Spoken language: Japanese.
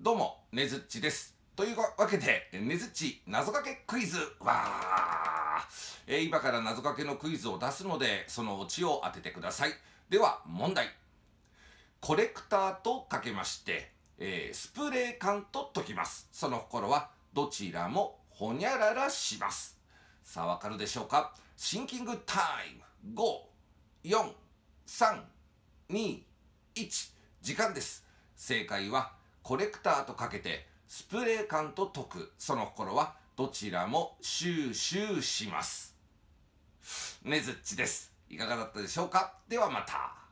どうも、ねずっちです。というわけで、ねずっち謎かけクイズは、えー、今から謎かけのクイズを出すので、そのオチを当ててください。では、問題。コレクターとかけまして、えー、スプレー缶と解きます。その心は、どちらもほにゃららします。さあ、わかるでしょうかシンキングタイム !5、4、3、2、1時間です。正解はコレクターとかけて、スプレー缶と解く。その心は、どちらも収集します。ねずっちです。いかがだったでしょうかではまた。